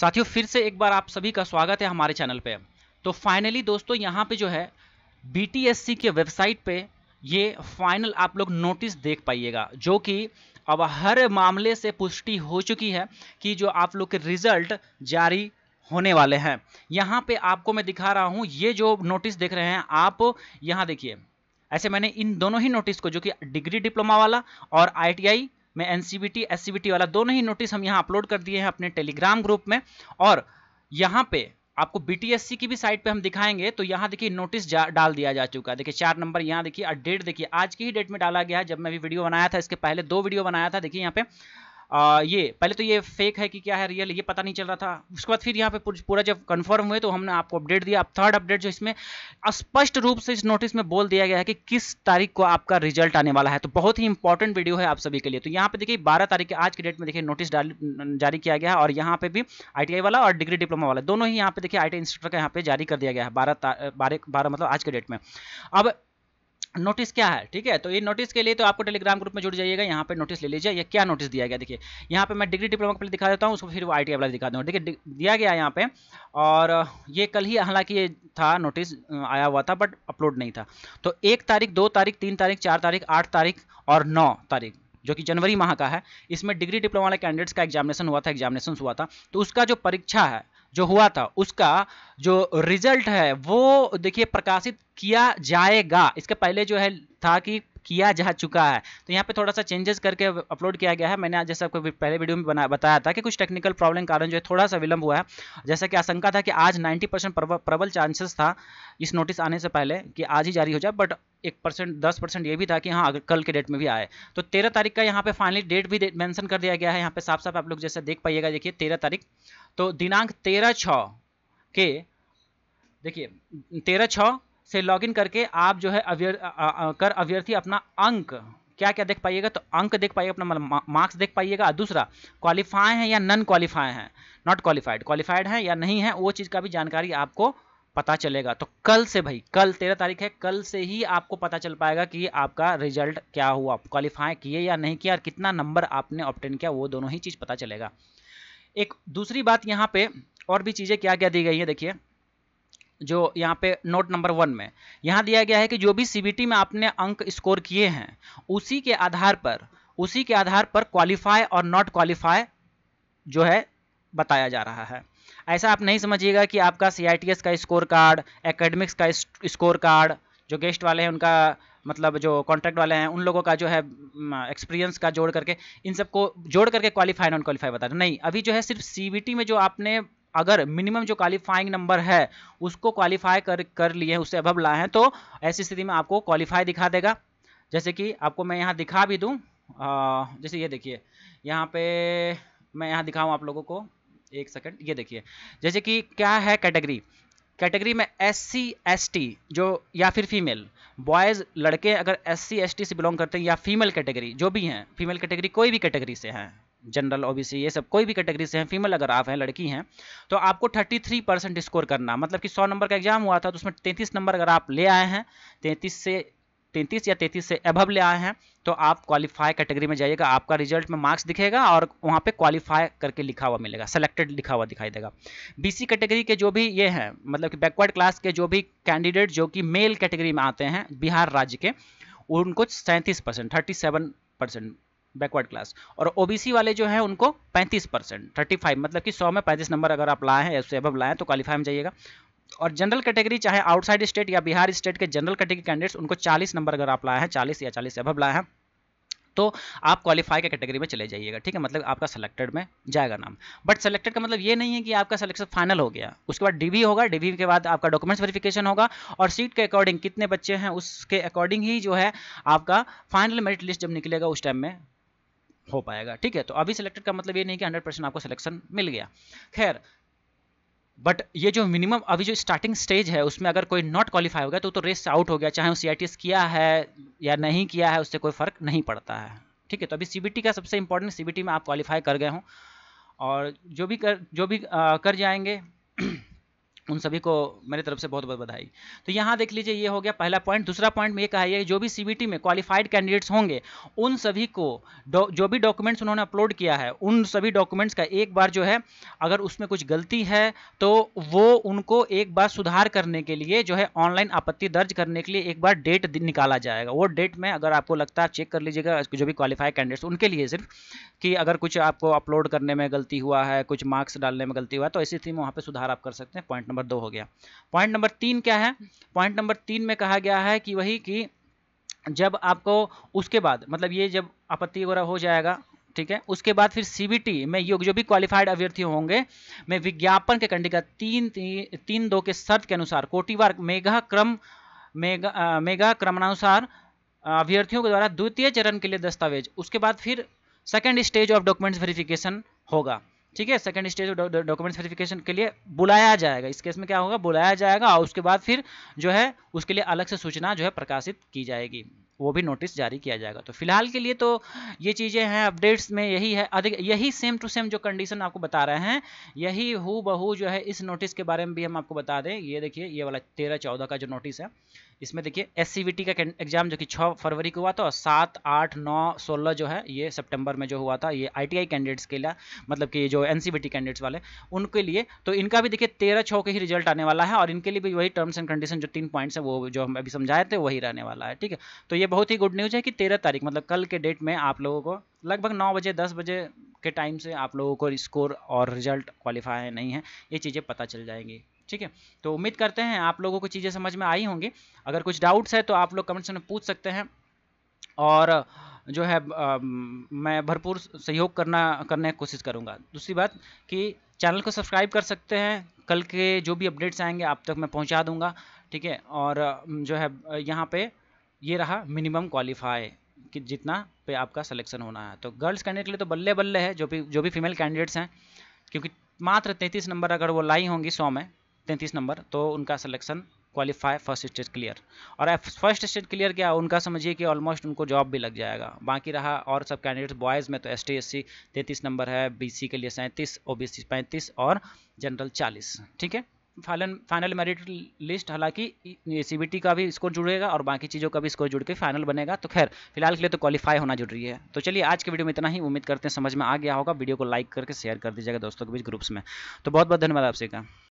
साथियों फिर से एक बार आप सभी का स्वागत है हमारे चैनल पे तो फाइनली दोस्तों यहाँ पे जो है बीटीएससी के वेबसाइट पे ये फाइनल आप लोग नोटिस देख पाइएगा जो कि अब हर मामले से पुष्टि हो चुकी है कि जो आप लोग के रिजल्ट जारी होने वाले हैं यहाँ पे आपको मैं दिखा रहा हूँ ये जो नोटिस देख रहे हैं आप यहाँ देखिए ऐसे मैंने इन दोनों ही नोटिस को जो कि डिग्री डिप्लोमा वाला और आई में एन सी वाला दोनों ही नोटिस हम यहाँ अपलोड कर दिए हैं अपने टेलीग्राम ग्रुप में और यहाँ पे आपको बीटीएससी की भी साइट पे हम दिखाएंगे तो यहाँ देखिए नोटिस डाल दिया जा चुका है देखिए चार नंबर यहाँ देखिए डेट देखिए आज की ही डेट में डाला गया है जब मैं भी वीडियो बनाया था इसके पहले दो वीडियो बनाया था देखिए यहाँ पे आ, ये पहले तो ये फेक है कि क्या है रियल ये पता नहीं चल रहा था उसके बाद फिर यहाँ पे पूरा जब कन्फर्म हुए तो हमने आपको अपडेट दिया अब थर्ड अपडेट जो इसमें स्पष्ट रूप से इस नोटिस में बोल दिया गया है कि किस तारीख को आपका रिजल्ट आने वाला है तो बहुत ही इंपॉर्टेंट वीडियो है आप सभी के लिए तो यहाँ पे देखिए बारह तारीख के आज के डेट में देखिए नोटिस जारी किया गया है और यहाँ पे भी आई वाला और डिग्री डिप्लोमा वाला दोनों ही यहाँ पे देखिए आई टी का यहाँ पे जारी कर दिया गया है बारह बारह मतलब आज के डेट में अब नोटिस क्या है ठीक है तो ये नोटिस के लिए तो आपको टेलीग्राम ग्रुप में जुड़ जाइएगा यहाँ पे नोटिस ले लीजिए ये क्या नोटिस दिया गया देखिए यहाँ पे मैं डिग्री डिप्लोमा पहले दिखा देता हूँ उसको फिर वो आई वाला दिखा दूँ देखिए दिया गया यहाँ पे और ये कल ही हालांकि ये था नोटिस आया हुआ था बट अपलोड नहीं था तो एक तारीख दो तारीख तीन तारीख चार तारीख आठ तारीख और नौ तारीख जो कि जनवरी माह का है इसमें डिग्री डिप्लोमा वाले कैंडिडेट्स का एग्जामिनेशन हुआ था एग्जामिनेशन हुआ था तो उसका जो परीक्षा है जो हुआ था उसका जो रिजल्ट है वो देखिए प्रकाशित किया जाएगा इसके पहले जो है था कि किया जा चुका है तो यहाँ पे थोड़ा सा चेंजेस करके अपलोड किया गया है मैंने जैसे आपको पहले वीडियो में बना बताया था कि कुछ टेक्निकल प्रॉब्लम कारण जो है थोड़ा सा विलंब हुआ है जैसा कि आशंका था कि आज नाइन्टी प्रबल चांसेस था इस नोटिस आने से पहले कि आज ही जारी हो जाए बट एक परसेंट दस परसेंट ये भी था कि हाँ कल के डेट में भी आए तो तेरह तारीख का यहाँ पे फाइनली डेट भी मेंशन कर दिया गया है यहाँ पे साफ साफ आप लोग जैसे देख पाइएगा देखिए तेरह तारीख तो दिनांक तेरह छः के देखिए तेरह छः से लॉगिन करके आप जो है अभ्यर कर अभ्यर्थी अपना अंक क्या क्या देख पाइएगा तो अंक देख पाइएगा अपना मार्क्स देख पाइएगा दूसरा क्वालिफाई है या नन क्वालिफाई है नॉट क्वालिफाइड क्वालिफाइड है या नहीं है वो चीज़ का भी जानकारी आपको पता चलेगा तो कल से भाई कल तेरह तारीख है कल से ही आपको पता चल पाएगा कि आपका रिजल्ट क्या हुआ क्वालिफाई किए या नहीं किया और कितना नंबर आपने ऑप्टेन किया वो दोनों ही चीज़ पता चलेगा एक दूसरी बात यहाँ पे और भी चीज़ें क्या क्या दी गई है देखिए जो यहाँ पे नोट नंबर वन में यहाँ दिया गया है कि जो भी सीबीटी में आपने अंक स्कोर किए हैं उसी के आधार पर उसी के आधार पर क्वालिफाई और नॉट क्वालिफाई जो है बताया जा रहा है ऐसा आप नहीं समझिएगा कि आपका सी का स्कोर कार्ड एकेडमिक्स का स्कोर कार्ड जो गेस्ट वाले हैं उनका मतलब जो कॉन्ट्रैक्ट वाले हैं उन लोगों का जो है एक्सपीरियंस का जोड़ करके इन सबको जोड़ करके क्वालिफाई नॉन क्वालिफाई बता रहे नहीं अभी जो है सिर्फ सी में जो आपने अगर मिनिमम जो क्वालिफाइंग नंबर है उसको क्वालिफाई कर कर लिए उससे अभव लाए हैं तो ऐसी स्थिति में आपको क्वालिफाई दिखा देगा जैसे कि आपको मैं यहाँ दिखा भी दूँ जैसे ये देखिए यहाँ पे मैं यहाँ दिखाऊँ आप लोगों को एक सेकंड ये देखिए जैसे कि क्या है कैटेगरी कैटेगरी में एस सी एस टी जो या फिर फीमेल बॉयज़ लड़के अगर एस सी एस टी से बिलोंग करते हैं या फीमेल कैटेगरी जो भी हैं फीमेल कैटेगरी कोई भी कैटेगरी से हैं जनरल ओबीसी ये सब कोई भी कैटेगरी से हैं फीमेल अगर आप हैं लड़की हैं तो आपको 33 परसेंट स्कोर करना मतलब कि 100 नंबर का एग्जाम हुआ था तो उसमें 33 नंबर अगर आप ले आए हैं 33 से 33 या 33 से अभव ले आए हैं तो आप क्वालिफाई कैटेगरी में जाइएगा आपका रिजल्ट में मार्क्स दिखेगा और वहाँ पे क्वालिफाई करके लिखा हुआ मिलेगा सेलेक्टेड लिखा हुआ दिखाई देगा बीसी कैटेगरी के जो भी ये हैं मतलब कि बैकवर्ड क्लास के जो भी कैंडिडेट जो कि मेल कैटेगरी में आते हैं बिहार राज्य के उनको सैंतीस percent thirty seven percent backward class और ओबीसी वाले जो है उनको 35 परसेंट थर्टी मतलब कि 100 में 35 नंबर अगर आप लाए हैं या उससे अब लाएँ तो क्वालिफाई में जाइएगा और जनरल कैटेगरी चाहे आउटसाइड स्टेट या बिहार स्टेट के जनरल कैटेगरी कैंडिडेट्स उनको 40 नंबर अगर आप लाए हैं 40 या 40 से अब लाए हैं तो आप क्वालिफाई के कैटेगरी में चले जाइएगा ठीक है मतलब आपका सेलेक्टेड में जाएगा नाम बट सेलेक्टेड का मतलब ये नहीं है कि आपका सिलेक्शन फाइनल हो गया उसके बाद डीवी होगा डीवी के बाद आपका डॉक्यूमेंट्स वेरिफिकेशन होगा और सीट के अकॉर्डिंग कितने बच्चे हैं उसके अकॉर्डिंग ही जो है आपका फाइनल मेरिट लिस्ट जब निकलेगा उस टाइम में हो पाएगा ठीक है तो अभी सिलेक्टेड का मतलब ये नहीं कि 100 परसेंट आपको सिलेक्शन मिल गया खैर बट ये जो मिनिमम अभी जो स्टार्टिंग स्टेज है उसमें अगर कोई नॉट क्वालिफाई हो गया तो तो रेस से आउट हो गया चाहे वो आई किया है या नहीं किया है उससे कोई फ़र्क नहीं पड़ता है ठीक है तो अभी सी का सबसे इंपॉर्टेंट सी में आप क्वालिफाई कर गए हों और जो भी कर जो भी आ, कर जाएंगे उन सभी को मेरे तरफ से बहुत बहुत बधाई तो यहाँ देख लीजिए ये हो गया पहला पॉइंट दूसरा पॉइंट में ये कहा है जो भी सीबीटी में क्वालिफाइड कैंडिडेट्स होंगे उन सभी को जो भी डॉक्यूमेंट्स उन्होंने अपलोड किया है उन सभी डॉक्यूमेंट्स का एक बार जो है अगर उसमें कुछ गलती है तो वो उनको एक बार सुधार करने के लिए जो है ऑनलाइन आपत्ति दर्ज करने के लिए एक बार डेट निकाला जाएगा वो डेट में अगर आपको लगता है चेक कर लीजिएगा जो भी क्वालिफाइड कैंडिडेट्स उनके लिए सिर्फ कि अगर कुछ आपको अपलोड करने में गलती हुआ है कुछ मार्क्स डालने में गलती हुआ है तो ऐसी स्थिति में वहाँ पर सुधार आप कर सकते हैं पॉइंट नंबर दो हो गया पॉइंट नंबर तीन क्या है पॉइंट नंबर तीन में कहा गया है कि वही कि जब आपको उसके बाद मतलब ये जब आपत्ति वगैरह हो जाएगा ठीक है उसके बाद फिर सीबीटी में योग जो भी क्वालिफाइड अभ्यर्थी होंगे में विज्ञापन के कंडिका तीन ती, तीन दो के शर्त के अनुसार कोटिवार मेगा क्रम मेगा मेगा क्रमानुसार अभ्यर्थियों के द्वारा द्वितीय चरण के लिए दस्तावेज उसके बाद फिर second stage of documents verification होगा ठीक है सेकंड स्टेज डॉक्यूमेंट वेरिफिकेशन के लिए बुलाया जाएगा इस केस में क्या होगा बुलाया जाएगा और उसके बाद फिर जो है उसके लिए अलग से सूचना जो है प्रकाशित की जाएगी वो भी नोटिस जारी किया जाएगा तो फिलहाल के लिए तो ये चीज़ें हैं अपडेट्स में यही है अधिक यही सेम टू सेम जो कंडीशन आपको बता रहे हैं यही हु बहू जो है इस नोटिस के बारे में भी हम आपको बता दें ये देखिए ये वाला तेरह चौदह का जो नोटिस है इसमें देखिए एस का एग्ज़ाम जो कि छः फरवरी को हुआ था और सात आठ नौ सोलह जो है ये सितंबर में जो हुआ था ये आई कैंडिडेट्स के लिए मतलब कि जो एन कैंडिडेट्स वाले उनके लिए तो इनका भी देखिए तेरह छः के ही रिजल्ट आने वाला है और इनके लिए भी वही टर्म्स एंड कंडीशन जो तीन पॉइंट्स है वो जो हम अभी समझाए थे वही रहने वाला है ठीक है तो ये बहुत ही गुड न्यूज़ है कि तेरह तारीख मतलब कल के डेट में आप लोगों को लगभग नौ बजे दस बजे के टाइम से आप लोगों को स्कोर और रिजल्ट क्वालिफाई नहीं है ये चीज़ें पता चल जाएंगी ठीक है तो उम्मीद करते हैं आप लोगों को चीज़ें समझ में आई होंगी अगर कुछ डाउट्स है तो आप लोग कमेंट्स में पूछ सकते हैं और जो है आ, मैं भरपूर सहयोग करना करने की कोशिश करूँगा दूसरी बात कि चैनल को सब्सक्राइब कर सकते हैं कल के जो भी अपडेट्स आएंगे आप तक मैं पहुँचा दूँगा ठीक है और जो है यहाँ पे ये रहा मिनिमम क्वालिफाई कि जितना पे आपका सिलेक्शन होना है तो गर्ल्स कैंडिडेट के लिए तो बल्ले बल्ले है जो भी जो भी फीमेल कैंडिडेट्स हैं क्योंकि मात्र तैंतीस नंबर अगर वो लाई होंगी सौ में तैंतीस नंबर तो उनका selection qualify first stage clear और फर्स्ट स्टेज क्लियर क्या उनका समझिए कि ऑलमोस्ट उनको जॉब भी लग जाएगा बाकी रहा और सब कैंडिडेट्स बॉयज़ में तो एस टी एस सी तैंतीस नंबर है सी के लिए सैंतीस ओ सी पैंतीस और जनरल चालीस ठीक है फाइनल फाइनल मेरिट लिस्ट हालांकि सी का भी स्कोर जुड़ेगा और बाकी चीज़ों का भी स्कोर जुड़ के फाइनल बनेगा तो खैर फिलहाल के लिए तो क्वालिफाई होना जरूरी है तो चलिए आज के वीडियो में इतना ही उम्मीद करते हैं समझ में आ गया होगा वीडियो को लाइक करके शेयर कर दीजिएगा दोस्तों के बीच ग्रुप्स में तो बहुत बहुत धन्यवाद आपसे का